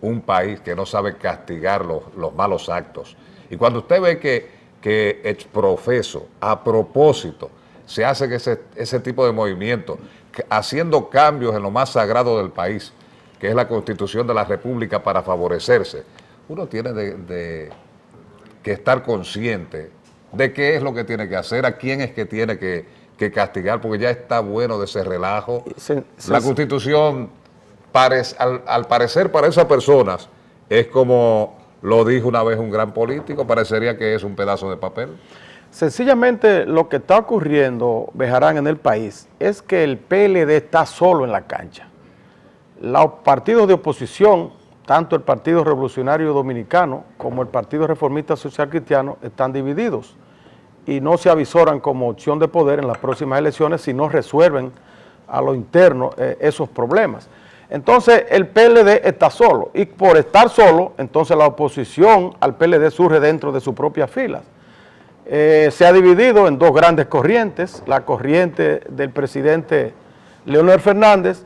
un país que no sabe castigar los, malos actos. Y cuando usted ve que, que exprofeso, a propósito, se hace ese, ese tipo de movimiento haciendo cambios en lo más sagrado del país, que es la constitución de la República para favorecerse, uno tiene que estar consciente de qué es lo que tiene que hacer, a quién es que tiene que, castigar, porque ya está bueno de ese relajo. la constitución, al parecer para esas personas, es como lo dijo una vez un gran político, parecería que es un pedazo de papel. Sencillamente lo que está ocurriendo, Bejarán, en el país, es que el PLD está solo en la cancha. Los partidos de oposición, tanto el Partido Revolucionario Dominicano como el Partido Reformista Social Cristiano, están divididos y no se avisoran como opción de poder en las próximas elecciones si no resuelven a lo interno eh, esos problemas. Entonces el PLD está solo y por estar solo, entonces la oposición al PLD surge dentro de sus propias filas. Eh, se ha dividido en dos grandes corrientes, la corriente del presidente Leonel Fernández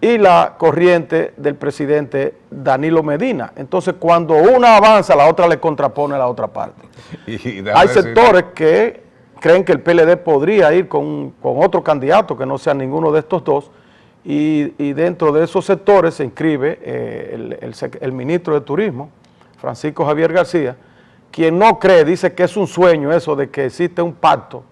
y la corriente del presidente Danilo Medina. Entonces, cuando una avanza, la otra le contrapone a la otra parte. Hay sectores que creen que el PLD podría ir con, otro candidato que no sea ninguno de estos dos, y, dentro de esos sectores se inscribe eh, el ministro de Turismo, Francisco Javier García, quien no cree dice que es un sueño eso de que existe un pacto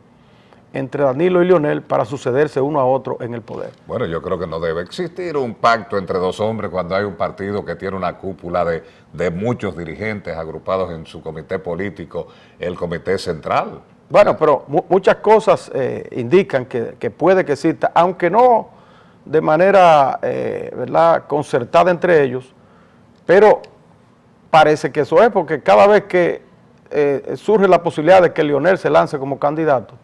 entre Danilo y Lionel para sucederse uno a otro en el poder. Bueno, yo creo que no debe existir un pacto entre dos hombres cuando hay un partido que tiene una cúpula de, muchos dirigentes agrupados en su comité político, el comité central. Bueno, pero muchas cosas eh, indican que, puede que exista, aunque no de manera eh, concertada entre ellos, pero parece que eso es, porque cada vez que eh, surge la posibilidad de que Lionel se lance como candidato,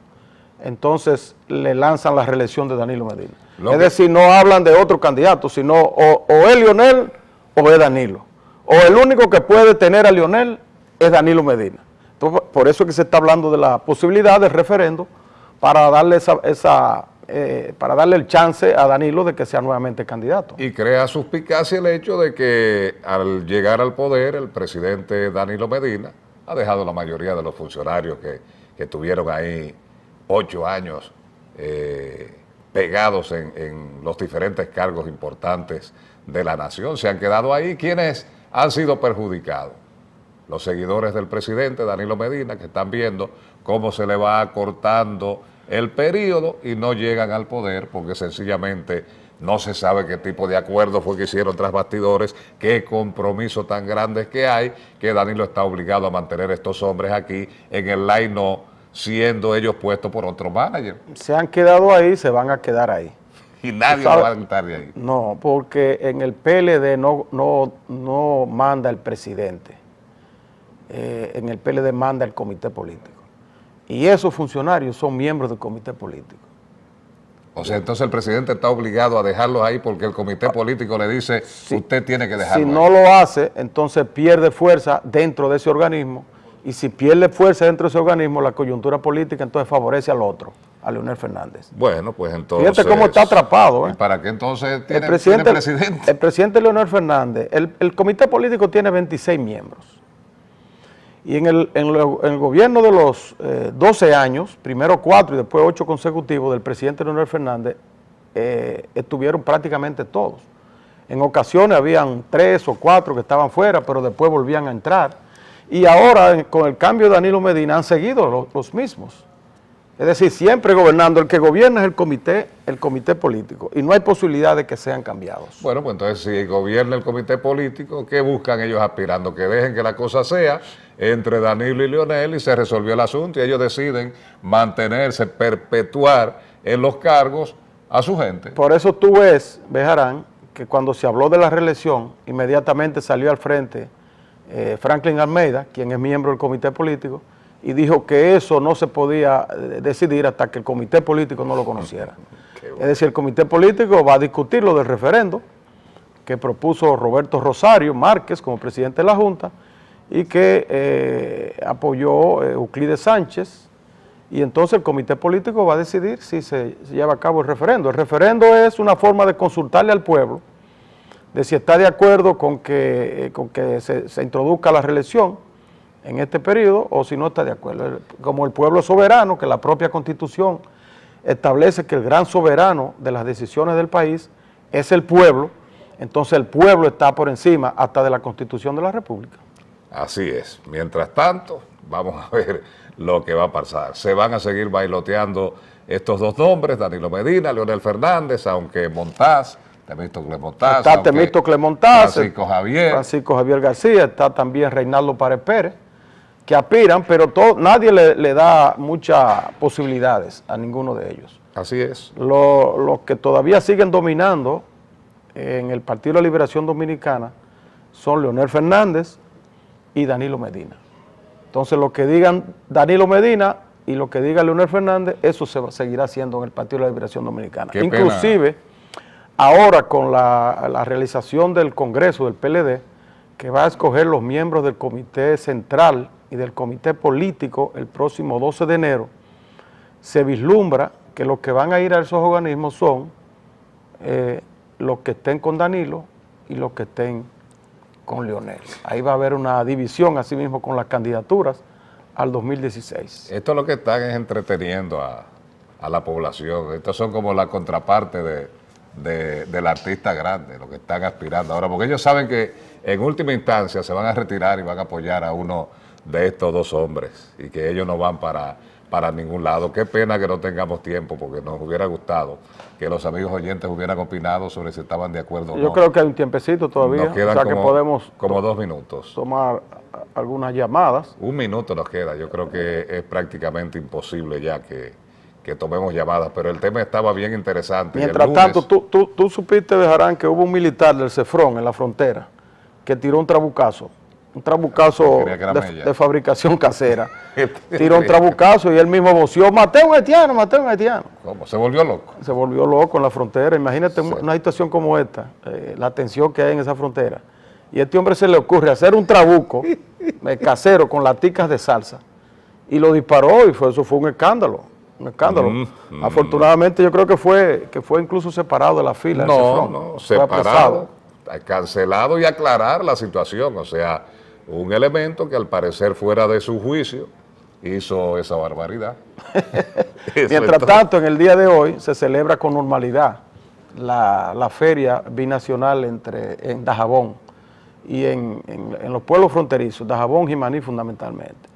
entonces le lanzan la reelección de Danilo Medina. es decir, no hablan de otro candidato, sino o, es Lionel o es Danilo. O el único que puede tener a Lionel es Danilo Medina. por eso es que se está hablando de la posibilidad del referendo para darle esa, eh, para darle el chance a Danilo de que sea nuevamente candidato. Y crea suspicacia el hecho de que al llegar al poder el presidente Danilo Medina ha dejado la mayoría de los funcionarios que, que tuvieron ahí ocho años eh, pegados en, los diferentes cargos importantes de la nación. Se han quedado ahí quienes han sido perjudicados. Los seguidores del presidente Danilo Medina, que están viendo cómo se le va acortando el periodo y no llegan al poder porque sencillamente no se sabe qué tipo de acuerdo fue que hicieron tras bastidores, qué compromisos tan grandes que hay, que Danilo está obligado a mantener a estos hombres aquí en el line siendo ellos puestos por otro manager. Se han quedado ahí, se van a quedar ahí. Y nadie va a quitar de ahí. No, porque en el PLD no, no, no manda el presidente. Eh, en el PLD manda el comité político. Y esos funcionarios son miembros del comité político. O sea, entonces el presidente está obligado a dejarlos ahí porque el comité político le dice, usted tiene que dejarlo Si no lo hace, entonces pierde fuerza dentro de ese organismo y si pierde fuerza dentro de ese organismo, la coyuntura política entonces favorece al otro, a Leonel Fernández. Bueno, pues entonces... Fíjate cómo está atrapado. ¿eh? para qué entonces tiene el presidente? presidente? El presidente Leonel Fernández, el, el comité político tiene 26 miembros. Y en el, en el gobierno de los 12 eh, años, primero cuatro y después ocho consecutivos del presidente Leonel Fernández, eh, estuvieron prácticamente todos. En ocasiones habían tres o cuatro que estaban fuera, pero después volvían a entrar. Y ahora, con el cambio de Danilo Medina, han seguido los mismos. Es decir, siempre gobernando, el que gobierna es el comité, el comité político, y no hay posibilidad de que sean cambiados. Bueno, pues entonces si gobierna el comité político, ¿qué buscan ellos aspirando? Que dejen que la cosa sea entre Danilo y Leonel y se resolvió el asunto y ellos deciden mantenerse, perpetuar en los cargos a su gente. Por eso tú ves, Bejarán, que cuando se habló de la reelección, inmediatamente salió al frente eh, Franklin Almeida, quien es miembro del comité político, y dijo que eso no se podía eh, decidir hasta que el comité político no lo conociera. Es decir, el comité político va a discutir lo del referendo que propuso Roberto Rosario Márquez como presidente de la Junta y que eh, apoyó eh, Euclides Sánchez y entonces el comité político va a decidir si se, lleva a cabo el referendo. El referendo es una forma de consultarle al pueblo de si está de acuerdo con que, que se, se introduzca la reelección en este periodo o si no está de acuerdo. Como el pueblo soberano, que la propia constitución establece que el gran soberano de las decisiones del país es el pueblo, entonces el pueblo está por encima hasta de la constitución de la república. Así es. Mientras tanto, vamos a ver lo que va a pasar. Se van a seguir bailoteando estos dos nombres, Danilo Medina, Leonel Fernández, aunque Montaz... Temisto Clemontaz. Está Francisco Javier. Francisco Javier García, está también Reinaldo Párez Pérez que aspiran, pero todo, nadie le, da muchas posibilidades a ninguno de ellos. Así es. Los que todavía siguen dominando en el Partido de la Liberación Dominicana son Leonel Fernández y Danilo Medina. Entonces, lo que digan Danilo Medina y lo que diga Leonel Fernández, eso se seguirá haciendo en el Partido de la Liberación Dominicana. Inclusive, ahora con la, la realización del Congreso del PLD, que va a escoger los miembros del Comité Central y del comité político el próximo 12 de enero, se vislumbra que los que van a ir a esos organismos son eh, los que estén con Danilo y los que estén con Leonel. Ahí va a haber una división, asimismo con las candidaturas al 2016. Esto es lo que están entreteniendo a, la población. Estos son como la contraparte de, del artista grande, lo que están aspirando ahora, porque ellos saben que en última instancia se van a retirar y van a apoyar a uno de estos dos hombres y que ellos no van para, para ningún lado. Qué pena que no tengamos tiempo, porque nos hubiera gustado que los amigos oyentes hubieran opinado sobre si estaban de acuerdo o no. Yo creo que hay un tiempecito todavía, nos o sea que podemos... Como dos minutos. Tomar algunas llamadas. Un minuto nos queda, yo creo que es prácticamente imposible ya que, tomemos llamadas, pero el tema estaba bien interesante. Mientras tanto, tú, tú, tú supiste, dejarán que hubo un militar del Cefrón en la frontera que tiró un trabucazo un trabucazo de, fabricación casera. Este Tiró un trabucazo y él mismo voció, maté a un haitiano, maté a un haitiano. ¿Cómo? ¿Se volvió loco? Se volvió loco en la frontera. Imagínate una situación como esta, eh, la tensión que hay en esa frontera. Y a este hombre se le ocurre hacer un trabuco eh, casero con laticas de salsa. Y lo disparó y eso fue un escándalo. Un escándalo. Mm, mm. Afortunadamente yo creo que fue, que fue incluso separado de la fila. No, no, separado, cancelado y aclarar la situación. O sea, un elemento que al parecer fuera de su juicio hizo esa barbaridad. Mientras tanto, en el día de hoy se celebra con normalidad la, feria binacional entre, en Dajabón y en, los pueblos fronterizos, Dajabón y Maní fundamentalmente.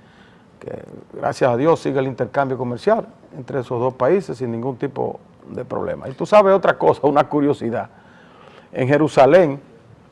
Que gracias a Dios sigue el intercambio comercial entre esos dos países sin ningún tipo de problema. Y tú sabes otra cosa, una curiosidad. En Jerusalén,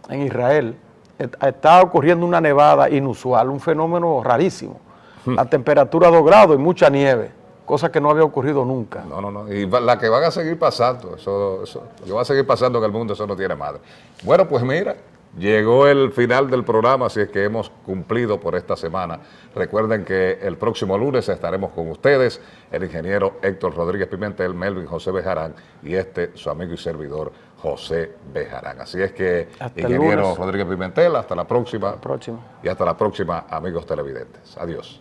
en Israel, está ocurriendo una nevada inusual, un fenómeno rarísimo. Hmm. La temperatura ha 2 grados y mucha nieve, cosa que no había ocurrido nunca. No, no, no. Y la que van a seguir pasando, eso, eso que va a seguir pasando en el mundo, eso no tiene madre. Bueno, pues mira, Llegó el final del programa, así es que hemos cumplido por esta semana. Recuerden que el próximo lunes estaremos con ustedes, el ingeniero Héctor Rodríguez Pimentel, Melvin José Bejarán y este, su amigo y servidor José Bejarán. Así es que, ingeniero Rodríguez Pimentel, Hasta la próxima. Y hasta la próxima, amigos televidentes. Adiós.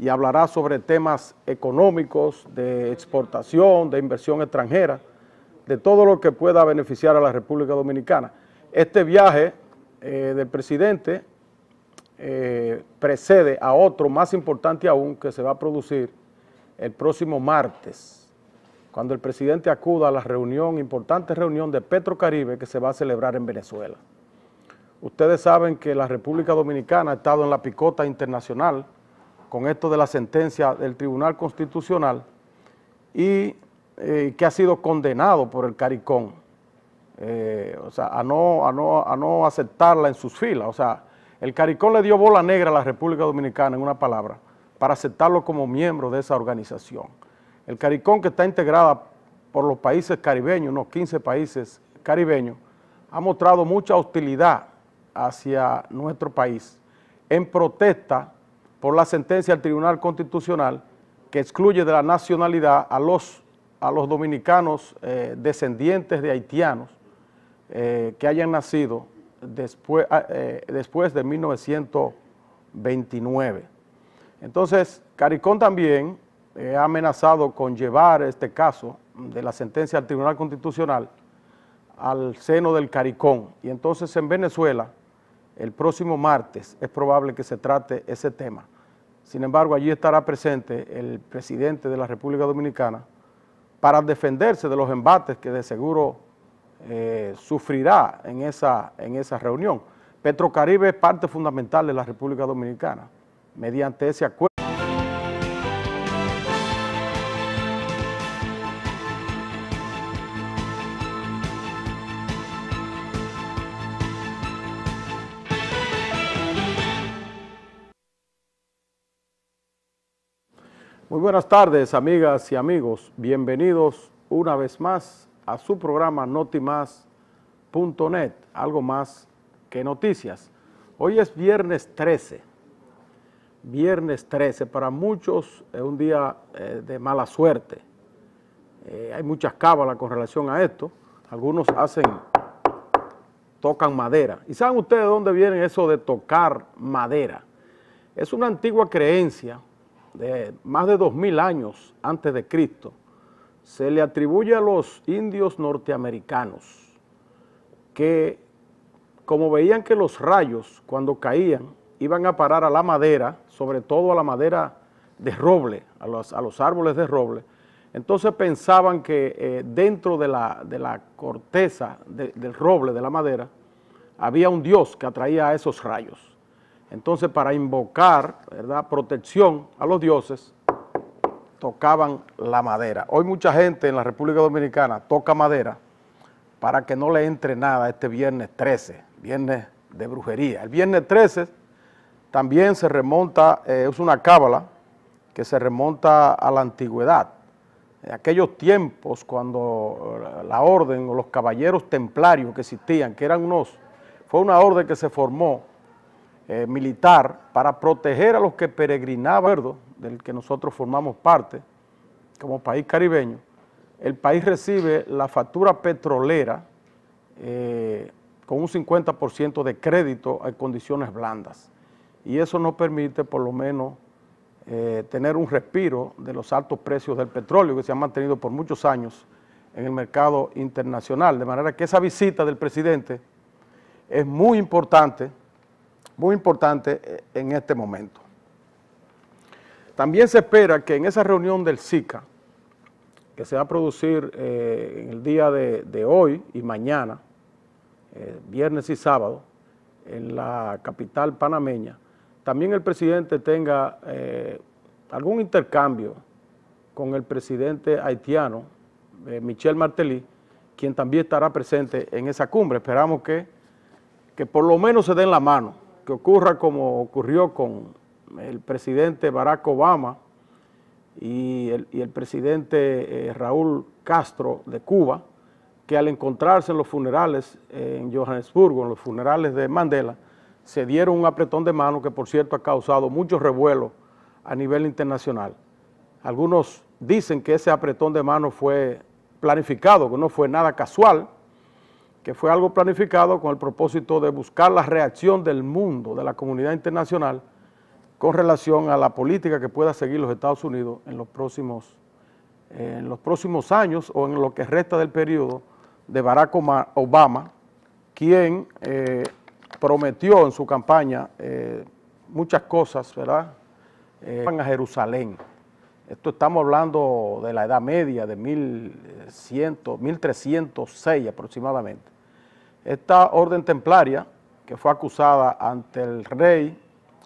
y hablará sobre temas económicos, de exportación, de inversión extranjera, de todo lo que pueda beneficiar a la República Dominicana. Este viaje eh, del presidente eh, precede a otro más importante aún que se va a producir el próximo martes, cuando el presidente acuda a la reunión, importante reunión de Petrocaribe que se va a celebrar en Venezuela. Ustedes saben que la República Dominicana ha estado en la picota internacional, con esto de la sentencia del Tribunal Constitucional y eh, que ha sido condenado por el CARICOM, eh, o sea, a no, a, no, aceptarla en sus filas. O sea, el CARICOM le dio bola negra a la República Dominicana, en una palabra, para aceptarlo como miembro de esa organización. El CARICOM, que está integrada por los países caribeños, unos 15 países caribeños, ha mostrado mucha hostilidad hacia nuestro país en protesta por la sentencia del Tribunal Constitucional que excluye de la nacionalidad a los, a los dominicanos eh, descendientes de haitianos eh, que hayan nacido después, ah, eh, después de 1929. Entonces, Caricón también ha amenazado con llevar este caso de la sentencia del Tribunal Constitucional al seno del Caricón Y entonces en Venezuela el próximo martes es probable que se trate ese tema. Sin embargo, allí estará presente el presidente de la República Dominicana para defenderse de los embates que de seguro eh, sufrirá en esa, en esa reunión. Petrocaribe es parte fundamental de la República Dominicana. Mediante ese acuerdo, Muy buenas tardes, amigas y amigos. Bienvenidos una vez más a su programa notimás.net, algo más que noticias. Hoy es viernes 13, viernes 13. Para muchos es un día eh, de mala suerte. Eh, hay muchas cábalas con relación a esto. Algunos hacen, tocan madera. ¿Y saben ustedes de dónde viene eso de tocar madera? Es una antigua creencia de más de 2.000 años antes de Cristo, se le atribuye a los indios norteamericanos que, como veían que los rayos cuando caían iban a parar a la madera, sobre todo a la madera de roble, a los, árboles de roble, entonces pensaban que eh, dentro de la, corteza del roble, de la madera, había un dios que atraía a esos rayos. Entonces, para invocar ¿verdad? protección a los dioses, tocaban la madera. Hoy mucha gente en la República Dominicana toca madera para que no le entre nada este viernes 13, viernes de brujería. El viernes 13 también se remonta, eh, es una cábala que se remonta a la antigüedad. En aquellos tiempos cuando eh, la orden o los caballeros templarios que existían, que eran unos, fue una orden que se formó eh, militar para proteger a los que peregrinaban, del que nosotros formamos parte como país caribeño, el país recibe la factura petrolera eh, con un 50% de crédito en condiciones blandas. Y eso nos permite por lo menos eh, tener un respiro de los altos precios del petróleo que se han mantenido por muchos años en el mercado internacional. De manera que esa visita del presidente es muy importante muy importante eh, en este momento. También se espera que en esa reunión del SICA, que se va a producir eh, en el día de, hoy y mañana, eh, viernes y sábado, en la capital panameña, también el presidente tenga algún intercambio con el presidente haitiano, Michel Martelly, quien también estará presente en esa cumbre. Esperamos que por lo menos se den la mano que ocurra como ocurrió con el presidente Barack Obama y el, presidente eh, Raúl Castro de Cuba, que al encontrarse en los funerales en Johannesburgo, en los funerales de Mandela, se dieron un apretón de mano que por cierto ha causado mucho revuelo a nivel internacional. Algunos dicen que ese apretón de mano fue planificado, que no fue nada casual, que fue algo planificado con el propósito de buscar la reacción del mundo, de la comunidad internacional, con relación a la política que pueda seguir los Estados Unidos en los próximos, eh, en los próximos años o en lo que resta del periodo de Barack Obama, quien eh, prometió en su campaña eh, muchas cosas, ¿verdad?, van a Jerusalén. Esto estamos hablando de la Edad Media, de mil, 1306 aproximadamente. Esta orden templaria, que fue acusada ante el rey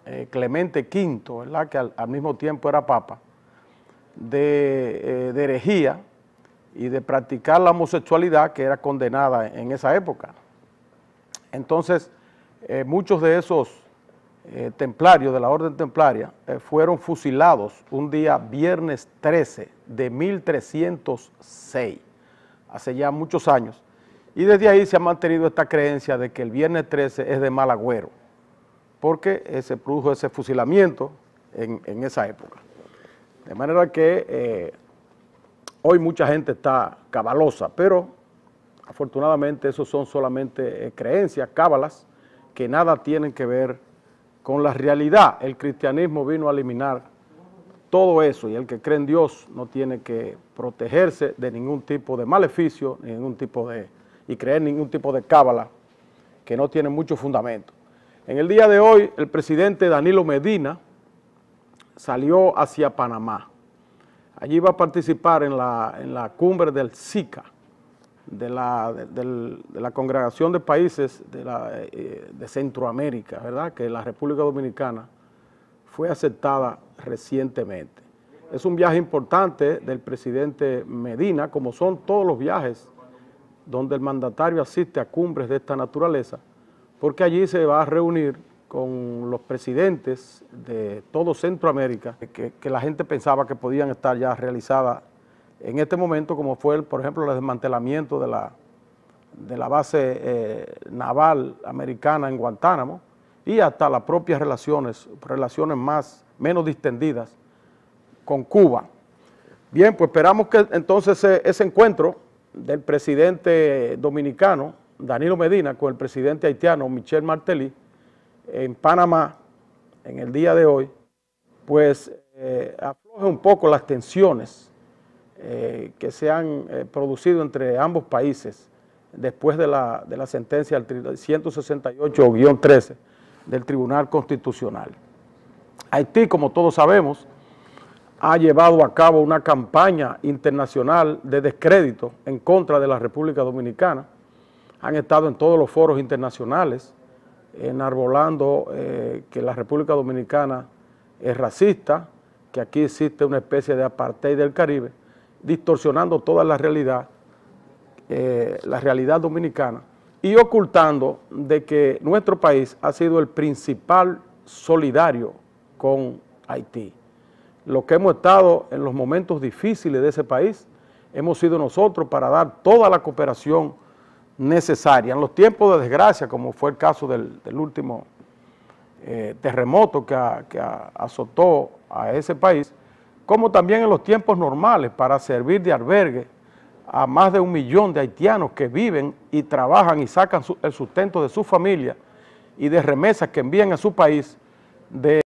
eh, Clemente V, que al, mismo tiempo era papa, eh, de, herejía y de practicar la homosexualidad que era condenada en esa época. Entonces, eh, muchos de esos eh, templarios de la orden templaria eh, fueron fusilados un día viernes 13 de 1306, hace ya muchos años, y desde ahí se ha mantenido esta creencia de que el viernes 13 es de mal agüero, porque se produjo ese fusilamiento en, esa época. De manera que eh, hoy mucha gente está cabalosa, pero afortunadamente eso son solamente creencias, cábalas, que nada tienen que ver con la realidad, el cristianismo vino a eliminar todo eso y el que cree en Dios no tiene que protegerse de ningún tipo de maleficio, ningún tipo de, y creer ningún tipo de cábala que no tiene mucho fundamento. En el día de hoy, el presidente Danilo Medina salió hacia Panamá. Allí va a participar en la, en la cumbre del SICA, de la, de, la congregación de países eh, eh, de, Centroamérica, ¿verdad? Que la República Dominicana fue aceptada recientemente. Es un viaje importante del presidente Medina, como son todos los viajes donde el mandatario asiste a cumbres de esta naturaleza, porque allí se va a reunir con los presidentes de todo Centroamérica, que la gente pensaba que podían estar ya realizadas en este momento, como fue, por ejemplo, el desmantelamiento de la, de la base eh, naval americana en Guantánamo y hasta las propias relaciones, relaciones más, menos distendidas con Cuba. Bien, pues esperamos que entonces ese encuentro del presidente dominicano, Danilo Medina, con el presidente haitiano, Michel Martelly, en Panamá, en el día de hoy, pues eh, afloje un poco las tensiones eh, que se han eh, producido entre ambos países después de la, de la sentencia 168-13 del Tribunal Constitucional. Haití, como todos sabemos, ha llevado a cabo una campaña internacional de descrédito en contra de la República Dominicana. Han estado en todos los foros internacionales enarbolando eh, que la República Dominicana es racista, que aquí existe una especie de apartheid del Caribe, distorsionando toda la realidad, eh, la realidad dominicana y ocultando de que nuestro país ha sido el principal solidario con Haití. Lo que hemos estado en los momentos difíciles de ese país, hemos sido nosotros para dar toda la cooperación necesaria. En los tiempos de desgracia, como fue el caso del, último eh, terremoto que, azotó a ese país, como también en los tiempos normales para servir de albergue a más de un millón de haitianos que viven y trabajan y sacan el sustento de su familia y de remesas que envían a su país de